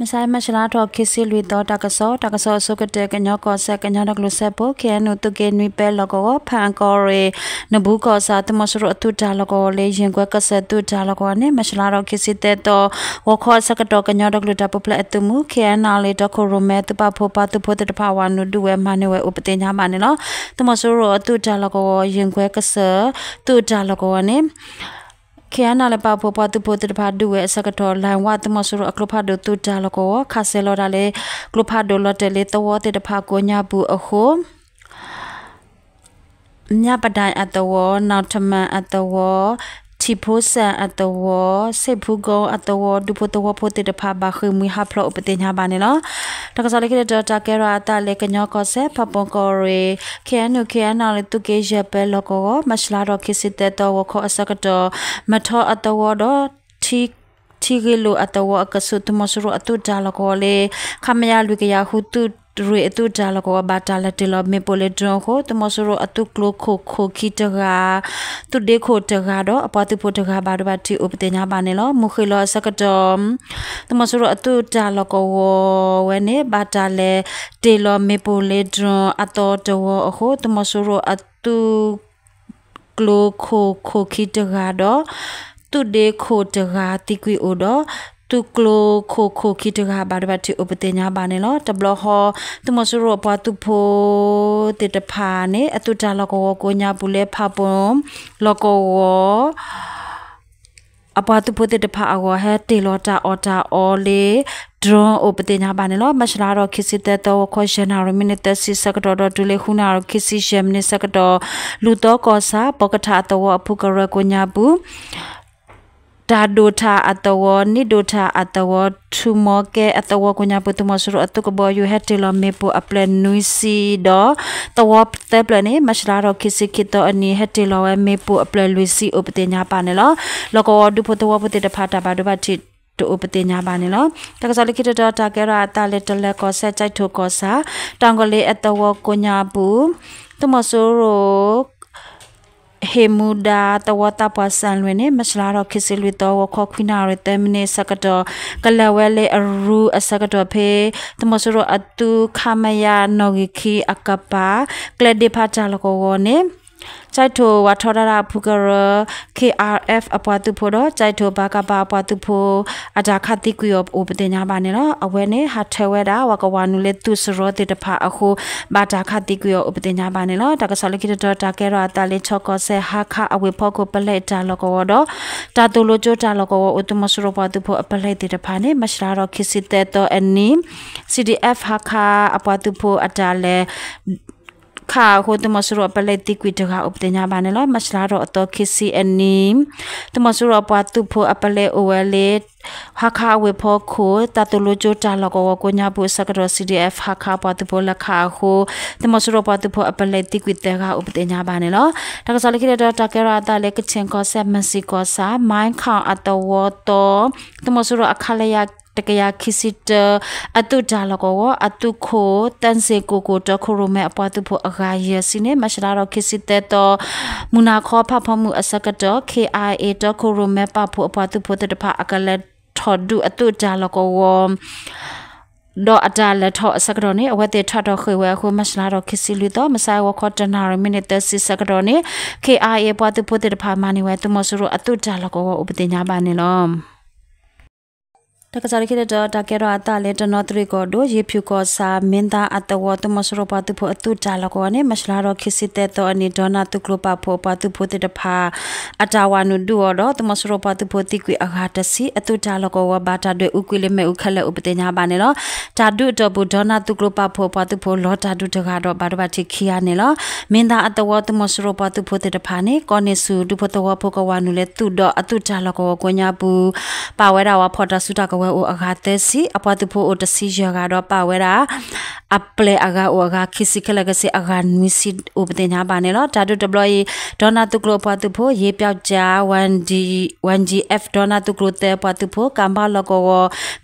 မဆိုင်မချလာတော့ခစ်စီလွေတော့တကစောတကစောဆုကတဲ့ကညောကောဆက်ကညောနကလဆက်ဖို့ခဲနုတကေနွေပဲလကောဖန်ကောရေနဘူးကောစာတမစရအတူတာလကောလေရင်ကွက်ကဆက်တူတာလကောနဲ့မချလာတော့ခစ်စီတဲ့တော့ဝခောဆက်ကတော့ကညောဒကလတပပလက်တူမူခဲနာလေတော့ခိုရမဲတပဖို့ပါတဖို့တဖဝါနုဒူဝဲမနဝဲဥပတင်ညာမနနော်တမစရအတူတာလကောရင်ကွက်ကဆက်တူတာလကောနဲ့ခရနာလပပပတူပတူဖာဒူဝဲစကတော်လန်ဝတ်မဆူရအကလဖာဒူတူတာလကောခါဆဲလော်ဒါလေကလဖာဒူလော်တဲလေတဝတဲ့တဖာကိုညာဘူးအခိုညပတိုင်အတဝေါနောက်ထမန်အတဝေါချိဖိုဆန်အတဝစေဖူကောအတဝဒူပိုတဝပိုတေတဖာဘာခမီဟာဖလောပတေညာဘာနေလောတကစားလေးကတဲ့တာကဲရာတာလေကညောကောဆက်ဖပွန်ကောရေခဲနုခဲနာလေတုကေရပဲလောကောမရှလာတော့ခစစ်တဲ့တော့ခေါ်အစကတော့မထောအတဝတော့ထိထိဂေလိုအတဝအကဆုတမစရအတူတာလကောလေခမရလူကရဟုတုတရအတူတာလကောဘာတာလတေလမေပိုလေဒရခိုတမဆရအတူကလခိုခိုခိတရာသူဒေခိုတရာတော့အပတိပိုတရာဘာဒဘတိဥပတေညာပါနေလမုခေလစကတမ်တမဆရအတူတာလကောဝဲနေဘာတာလေတေလမေပိုလေဒရအတော်တော်အခိုတမဆရအတူကလခိုခိုခိတရာတော့သူဒေခိုတရာတိကွီအိုတော့ตุกโลโคโคคิตกาบาดบัติอุปเตญาบาเนลอตบลอฮอตุมสุรปตุโพติตภาเนอตุจาลกวโกญาบุเลพาปมลกวအပတူပိုတေတဖာအောဟဲတေလောတာအော်တာအော်လေဒရွန်အိုပတိညာပါနေလောမရှလာတော့ခစ်စစ်တဲ့တော့ခေါ်ရှင်နာရမီနီတက်စစ်စကတော်တော်ဒူလေခုနာရခစ်စစ်ရှမ်နေစကတော်လူတော်ကောစာပကထာတော်အဖုကရကိုညာဘူးဒါဒိုတာအတဝနိဒိုတာအတဝသူမကဲအတဝကိုညာပတမဆရအတကဘယူဟက်တလမေပိုအပလန်နူစီဒတဝပ်တပလနေမရှရာရခိစိခိတအနိဟက်တလဝမေပိုအပလန်လူစီဥပတိညာပါနေလလကောဒုဖတဝပတိတဖတာဘာဒဘတိတူပတိညာပါနေလောတက္ကသလိခိတတာတာကရအတလက်တလက်ကောဆက်ကြိုက်ထုကောစာတောင်ကလေးအတဝကိုညာဘူးတမဆိုးရောဟေမူဒာတဝတပဆန်လွင်နဲ့မစလာတော့ခစ်စစ်လွေတော့ဝခခွိနာရတဲမနေစကတော့ကလဝဲလေအရူအစကတော့ဖေတမစရအတူခမယာနော်ဂီခီအကပါကလဒေဖာချလကောဝနဲ့ใจโทวัทรราภูกร KRF อปวัตุโพดใจโทบากบาปวัตุโพอาจาคติกุยอบอุปเดญาบาเนลอเวเนฮัทเทวดาวากวานุเลตุสโรติตภาอโคบาจาคติกุยอบอุปเดญาบาเนลตากสลกิตตตาเกรอตาเลชกเซฮาคาอเวพกปเลจาลกวดตาตุโลโจจาลกวอุตมสรปวัตุโพอปเลติตภาเนมชรารคิสิเตโตแอนนี CDF ฮาคาอปวัตุโพอาจาเลခါခိုတမဆူရပလက်တိကွီတကအုပ်တညာဘာနယ်လောမစလာတော့အတော်ခစီအနီတမဆူရပွားသူဖို့အပလက်အိုဝဲလေဟာခါဝေဖို့ခိုတတလူကြတာလကောကိုညာဘူးစကရ CDF ဟာခါပွားသူဖို့လခါခိုတမဆူရပွားသူဖို့အပလက်တိကွီတကအုပ်တညာဘာနယ်လောတကစားလိခိတဲ့တာကရာတာလေကချင်ကောဆက်မစီကောစာမိုင်းခါအတော်ဝတော်တမဆူရအခါလယာတကရာခိစစ်တအတုဒါလကောအတုခိုတန်စေကိုကိုတခုရမဲအပွားသူဖို့အဂါရစင်းနဲ့မရှလာတော့ခိစစ်တဲ့တော့မူနာခောဖဖမှုအစကတော့ KIA တခုရမဲပဖို့အပွားသူဖို့တဖအကလက်ထော်ဒူအတုဒါလကောတော့အတားလက်ထော့စကတော့နေအဝတ်တဲ့ထတော့ခွေဝဲခုမစလာတော့ခစီလူတော့မဆိုင်ဝခေါ်တနာရမီနီတစီစကတော့နေ KIA ပွားသူပိုတဲ့ဖာမနီဝဲတမဆူရအတုတာလကောဥပဒေညာပါနေလောတကစားရခဲ့တဲ့တာကဲရအတလေတနထရီကိုဒိုရေဖြူကိုစာမင်းသားအတဝတ်မစရပတ်ဖို့အတူတလကောနဲ့မရှလာရခစီတဲ့တော့အနေဒေါနာတုကလပဖို့ပတ်ဖို့တဲ့ဖာအတဝနုဒူတော့တမစရပတ်ဖို့တိကွေအဟာတစီအတူတလကောဝဘာတာတွေဥကွေလေးမဲ့ဥခက်လက်ဥပတိညာပါနေလောတာဒုတော့ဘူဒေါနာတုကလပဖို့ပတ်ဖို့လောတာဒုတကတော့ဘာတပါတိခီယာနေလောမင်းသားအတဝတ်မစရပတ်ဖို့တဲ့ဖာနေကောနေစုဒုဖတဝဖို့ကဝနုလေသူတော့အတူတလကောကိုညာဘူးပါဝဲတာဝဖော်တာစုတာကဝဝဲအိုအခါသက်စီအပတုဖို့အိုတစီရကတော့ပါဝဲတာအပလေအကအိုအခါခိစီကလကစီအခါနွီစီဥပဒေနာပါနေလို့ဓာတု deploy ဒေါနာတုကလိုပတုဖို့ရေပြောက်ကြ 1D 1GF ဒေါနာတုကလိုတဲ့ပတုဖို့ကမ္ဘာလကော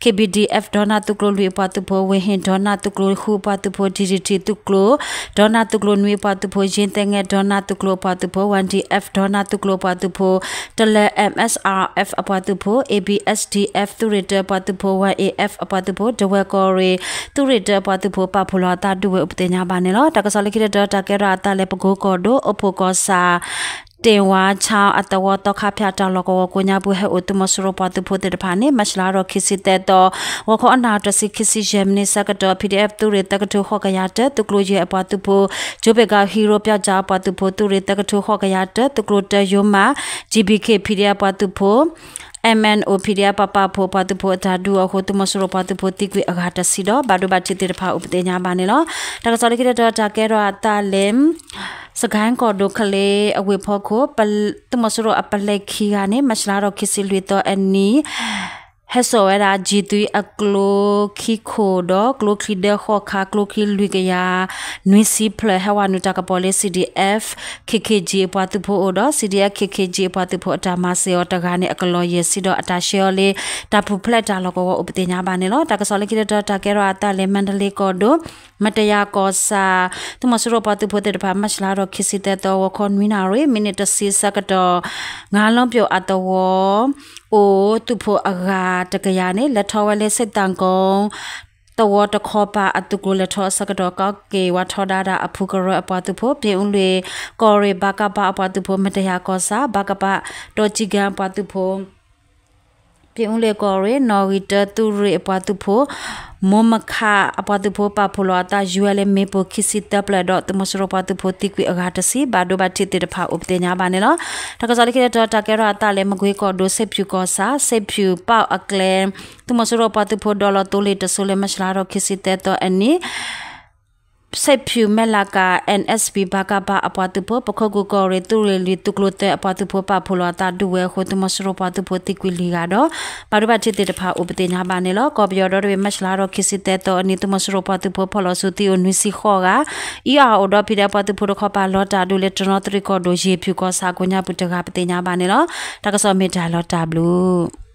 KBDF ဒေါနာတုကလိုလွေပတုဖို့ဝဟင်ဒေါနာတုကလိုခုပတုဖို့ DDT တုကလိုဒေါနာတုကလိုနွေပတုဖို့ရင်တဲ့ငယ်ဒေါနာတုကလိုပတုဖို့ 1DF ဒေါနာတုကလိုပတုဖို့တလဲ MSRF အပတုဖို့ ABSDF သူရတဲ့ patu bo wa af patu bo de wa ko re tu re de patu bo pa phu la ta du we up te nya ba ne lo ta ka sa le ki de ta ke ra ta le pa go ko do op ko sa တေဝါချောင်းအတဝတော့ခဖျာတောင်းလကောကိုညာဘူးဟဲ့ဥတမဆရပတဖို့တဲ့ဖာနေမချလာတော့ခစီတဲ့တော့ဝခေါအနာတစီခစီဂျမ်နေစကတော့ PDF သူရတကထဟောကရတဲ့သူကလိုရဲ့အပတူဖို့ဂျိုဘေကဟီရိုပြကြပတူဖို့သူရတကထဟောကရတဲ့သူကလိုတဲ့ယုံမာ GBK PDF ပတူဖို့ MNO PDA papa pho pa tu pho ta du a kho tu masuro pa tu pho ti kwi a gha ta si do ba du ba chi ti ra pha up te nya ba ne lo ta ka so le ki da ta ke ro a ta lem စကိုင်းကောဒိုခလေအဝေဖို့ကိုပတမဆူရအပလက်ခီကနေမချလာတော့ခစ်စီလွေတော့အနီဟဲဆိုဝဲရာဂျီတီအကလိုခီခိုဒကလိုခီဒခေါခါကလိုခီလူကရနွီစီဖလဟဝနူတကပေါ်လေ CDF KKG ပတ်သူဖို့ဒ CDF KKG ပတ်သူဖို့အတာမဆေောတကနေအကလောရစီတော့အတာရှောလေတပူဖလက်တာလောကောဥပတိညာပါနေလောတကစောလေခီဒတာကေရောအတာလေမန္တလေးကောဒိုမတရာကောစာသူမဆူရောပတ်သူဖို့တဲ့တပါမချလာတော့ခီစီတဲ့တော့ဝခွန်ဝီနာရေမိနစ်တစီစကတော့ငါလုံးပြောအတော်โอตุโพอากาตะกะยาเนี่ยละทอวะเลเสตังกงတဝတခောပါအတုကိုလထောစကတော်ကကေဝထောဒါဒါအဖုကရအပတုဖို့ပြေဦးလေကော်ရေဘကပအပတုဖို့မတရားကောစာဘကပတောချီကံပတုဖို့ပြင်းဦးလေကော်ရေနော်ဝီတာသူရေအပွားသူဖို့မမခအပွားသူဖို့ပဖိုလာတာယူအလမေပိုခိစီတပ်လက်တော့တမစရပွားသူဖို့တိကွေအဂါတစီဘာဒိုဘတ်တီတဖာဥပတေညာပါနေလောတကစားလိခေတော့တကဲရတာလေမကွေကော်ဒိုစေဖြူကောစာစေဖြူပေါအကလဲတမစရပွားသူဖို့ဒေါ်လာတိုးလေတဆိုလေမရှလာတော့ခိစီတဲတော့အနီးဆက်ဖြူမလက NSB ဘာကဘာအပတူပပခခုကောရတူရလီတုကလတဲ့အပတူပပဖလတာဒူဝဲခိုတမစရပတူပတိကွီလီကတော့ဘာရဘချစ်တဲ့တဖာဥပဒေညာပါနေလောကော်ပီယောတော့မက်လာတော့ခိစစ်တဲ့တော့အနိတမစရပတူပဖလစုတီနွီစီခောက ER တော့ပြတဲ့ပတူပခပါလောတာဒူလေတနောတရီကောဒိုရေဖြူကောစာကိုညာပူတကပတိညာပါနေလောတကဆောမေတာလောတာဘလူး